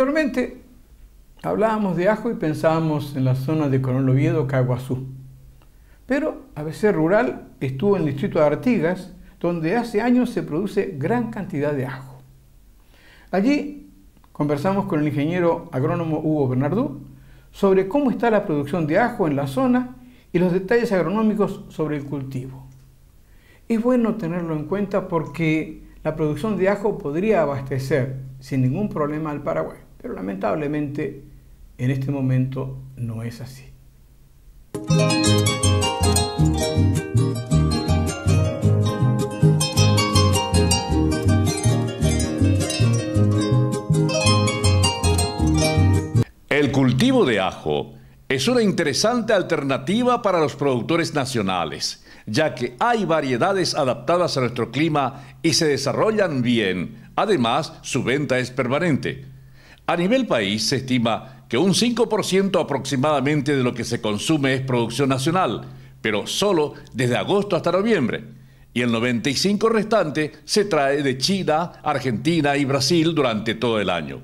Anteriormente hablábamos de ajo y pensábamos en la zona de Coronel Oviedo, Caguazú. Pero veces Rural estuvo en el distrito de Artigas, donde hace años se produce gran cantidad de ajo. Allí conversamos con el ingeniero agrónomo Hugo Bernardú sobre cómo está la producción de ajo en la zona y los detalles agronómicos sobre el cultivo. Es bueno tenerlo en cuenta porque la producción de ajo podría abastecer sin ningún problema al Paraguay. Pero lamentablemente en este momento no es así. El cultivo de ajo es una interesante alternativa para los productores nacionales, ya que hay variedades adaptadas a nuestro clima y se desarrollan bien. Además, su venta es permanente. A nivel país se estima que un 5% aproximadamente de lo que se consume es producción nacional, pero solo desde agosto hasta noviembre. Y el 95% restante se trae de China, Argentina y Brasil durante todo el año.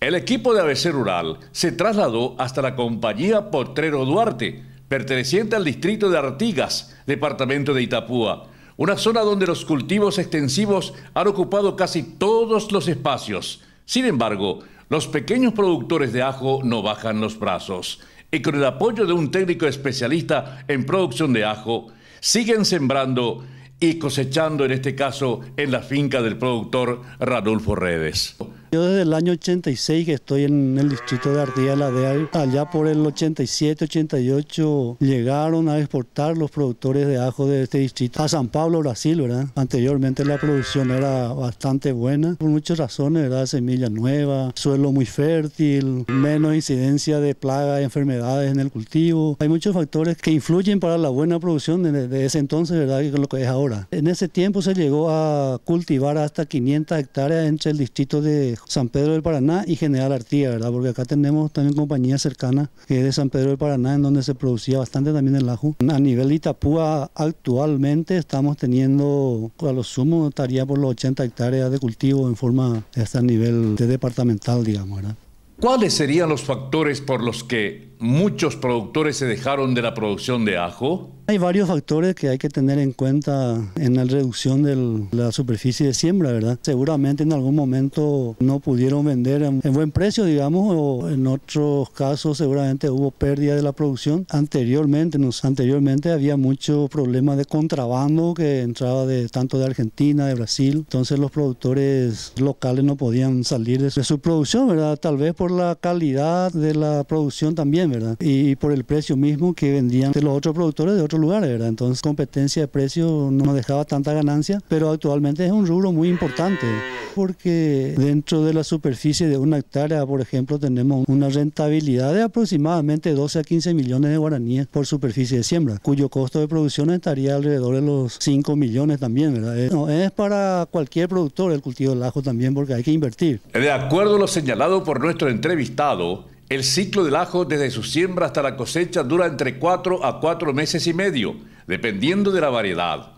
El equipo de ABC Rural se trasladó hasta la compañía Potrero Duarte, perteneciente al distrito de Artigas, departamento de Itapúa, una zona donde los cultivos extensivos han ocupado casi todos los espacios sin embargo, los pequeños productores de ajo no bajan los brazos y con el apoyo de un técnico especialista en producción de ajo, siguen sembrando y cosechando, en este caso, en la finca del productor Radulfo Redes. Yo desde el año 86 que estoy en el distrito de la de allá por el 87, 88 llegaron a exportar los productores de ajo de este distrito a San Pablo, Brasil, ¿verdad? Anteriormente la producción era bastante buena por muchas razones, ¿verdad? Semilla nueva, suelo muy fértil, menos incidencia de plagas, y enfermedades en el cultivo. Hay muchos factores que influyen para la buena producción de, ese entonces, ¿verdad? Que lo que es ahora. En ese tiempo se llegó a cultivar hasta 500 hectáreas entre el distrito de San Pedro del Paraná y General Artía, ¿verdad? Porque acá tenemos también compañía cercana que es de San Pedro del Paraná, en donde se producía bastante también el ajo. A nivel de Itapúa, actualmente estamos teniendo, a lo sumo, estaría por los 80 hectáreas de cultivo en forma hasta a nivel departamental, digamos, ¿verdad? ¿Cuáles serían los factores por los que muchos productores se dejaron de la producción de ajo? Hay varios factores que hay que tener en cuenta en la reducción de la superficie de siembra, ¿verdad? Seguramente en algún momento no pudieron vender en buen precio, digamos, o en otros casos seguramente hubo pérdida de la producción. Anteriormente, nos, anteriormente había mucho problema de contrabando que entraba de tanto de Argentina, de Brasil, entonces los productores locales no podían salir de su producción, ¿verdad? Tal vez por la calidad de la producción también, y por el precio mismo que vendían los otros productores de otros lugares, Entonces competencia de precio no nos dejaba tanta ganancia, pero actualmente es un rubro muy importante, porque dentro de la superficie de una hectárea, por ejemplo, tenemos una rentabilidad de aproximadamente 12 a 15 millones de guaraníes por superficie de siembra, cuyo costo de producción estaría alrededor de los 5 millones también, No, es para cualquier productor el cultivo del ajo también, porque hay que invertir. De acuerdo a lo señalado por nuestro entrevistado, el ciclo del ajo desde su siembra hasta la cosecha dura entre 4 a 4 meses y medio, dependiendo de la variedad.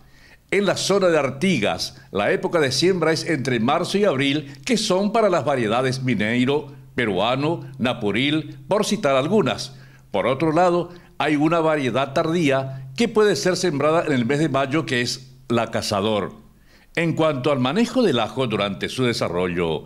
En la zona de Artigas, la época de siembra es entre marzo y abril, que son para las variedades mineiro, peruano, napuril, por citar algunas. Por otro lado, hay una variedad tardía que puede ser sembrada en el mes de mayo, que es la cazador. En cuanto al manejo del ajo durante su desarrollo,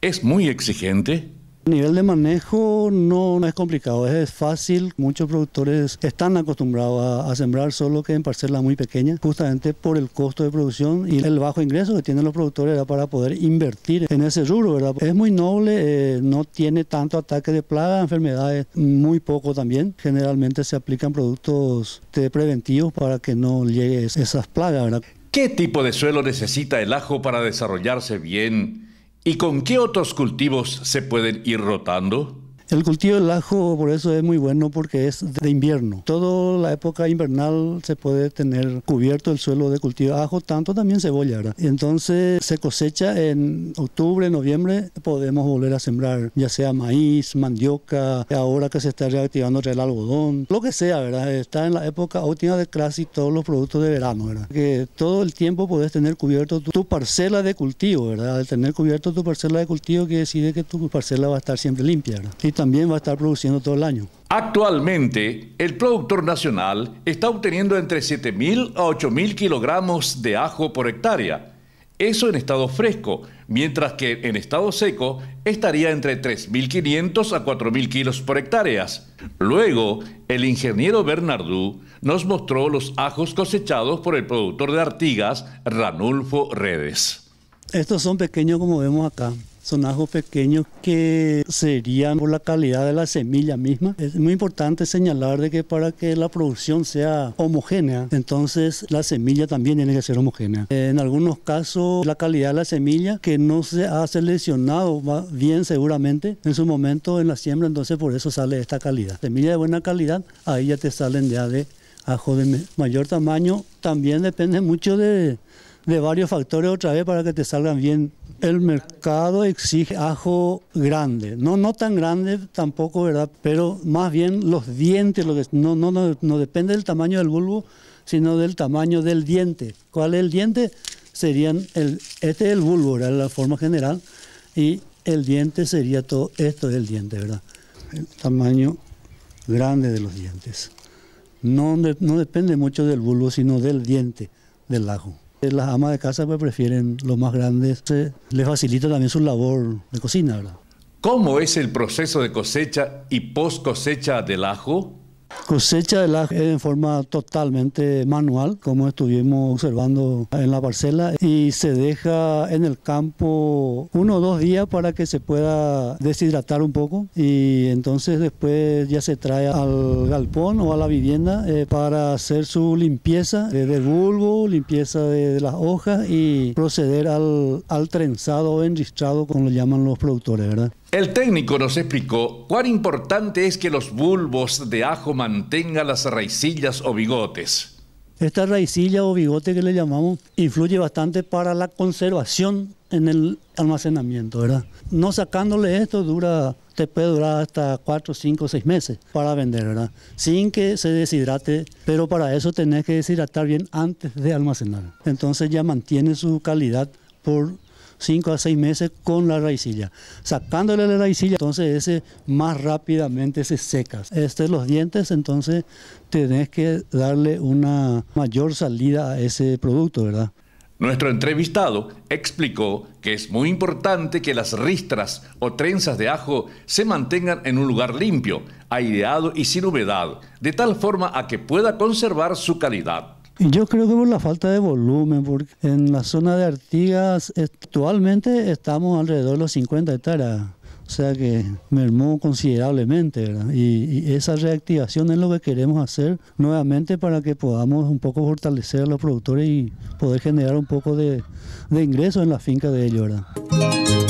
¿es muy exigente? A nivel de manejo no, es complicado, es, fácil. Muchos productores están acostumbrados a, sembrar solo que en parcelas muy pequeñas, justamente por el costo de producción y el bajo ingreso que tienen los productores para poder invertir en ese rubro. ¿verdad? Es muy noble, eh, no tiene tanto ataque de plaga, enfermedades muy poco también. Generalmente se aplican productos preventivos para que no lleguen esas plagas. ¿Qué tipo de suelo necesita el ajo para desarrollarse bien? ¿Y con qué otros cultivos se pueden ir rotando? El cultivo del ajo por eso es muy bueno porque es de invierno. Toda la época invernal se puede tener cubierto el suelo de cultivo de ajo, tanto también cebolla. ¿verdad? Entonces se cosecha en octubre, noviembre, podemos volver a sembrar ya sea maíz, mandioca, ahora que se está reactivando el algodón, lo que sea, ¿verdad? Está en la época óptima de casi todos los productos de verano, ¿verdad? Que todo el tiempo puedes tener cubierto tu, parcela de cultivo, ¿verdad? Al tener cubierto tu parcela de cultivo que decide que tu parcela va a estar siempre limpia, ¿verdad? también va a estar produciendo todo el año. Actualmente, el productor nacional está obteniendo entre 7.000 a 8.000 kilogramos de ajo por hectárea. Eso en estado fresco, mientras que en estado seco estaría entre 3.500 a 4.000 kilos por hectáreas. Luego, el ingeniero Bernardú nos mostró los ajos cosechados por el productor de Artigas, Ranulfo Redes. Estos son pequeños como vemos acá, son ajos pequeños que serían por la calidad de la semilla misma. Es muy importante señalar de que para que la producción sea homogénea, entonces la semilla también tiene que ser homogénea. En algunos casos la calidad de la semilla que no se ha seleccionado bien seguramente en su momento en la siembra, entonces por eso sale esta calidad. Semilla de buena calidad, ahí ya te salen de ajo de mayor tamaño. También depende mucho de, de varios factores otra vez para que te salgan bien el mercado exige ajo grande, no, no tan grande tampoco, ¿verdad? Pero más bien los dientes, lo no, no, no, depende del tamaño del bulbo, sino del tamaño del diente. ¿Cuál es el diente? Serían, el, este es el bulbo, ¿verdad? La forma general, y el diente sería todo, esto es el diente, ¿verdad? El tamaño grande de los dientes. no depende mucho del bulbo, sino del diente del ajo. Eh, las amas de casa pues, prefieren los más grandes, les facilita también su labor de cocina. ¿Cómo es el proceso de cosecha y post cosecha del ajo? cosecha del ajo en forma totalmente manual, como estuvimos observando en la parcela, y se deja en el campo uno o dos días para que se pueda deshidratar un poco y entonces después ya se trae al galpón o a la vivienda eh, para hacer su limpieza eh, de, bulbo, limpieza de, las hojas y proceder al, trenzado o enristrado, como lo llaman los productores, ¿verdad? El técnico nos explicó cuán importante es que los bulbos de ajo mantengan las raicillas o bigotes. Esta raicilla o bigote que le llamamos influye bastante para la conservación en el almacenamiento, ¿verdad? No sacándole esto dura, te puede durar hasta 4, 5, 6 meses para vender, ¿verdad? Sin que se deshidrate, pero para eso tenés que deshidratar bien antes de almacenar. Entonces ya mantiene su calidad por 5 a 6 meses con la raicilla. Sacándole la raicilla, entonces ese más rápidamente se seca. Este, los dientes, entonces tenés que darle una mayor salida a ese producto, ¿verdad? Nuestro entrevistado explicó que es muy importante que las ristras o trenzas de ajo se mantengan en un lugar limpio, aireado y sin humedad, de tal forma a que pueda conservar su calidad. Yo creo que por la falta de volumen, porque en la zona de Artigas actualmente estamos alrededor de los 50 hectáreas. O sea que mermó considerablemente, Y, esa reactivación es lo que queremos hacer nuevamente para que podamos un poco fortalecer a los productores y poder generar un poco de, ingresos en la finca de ellos,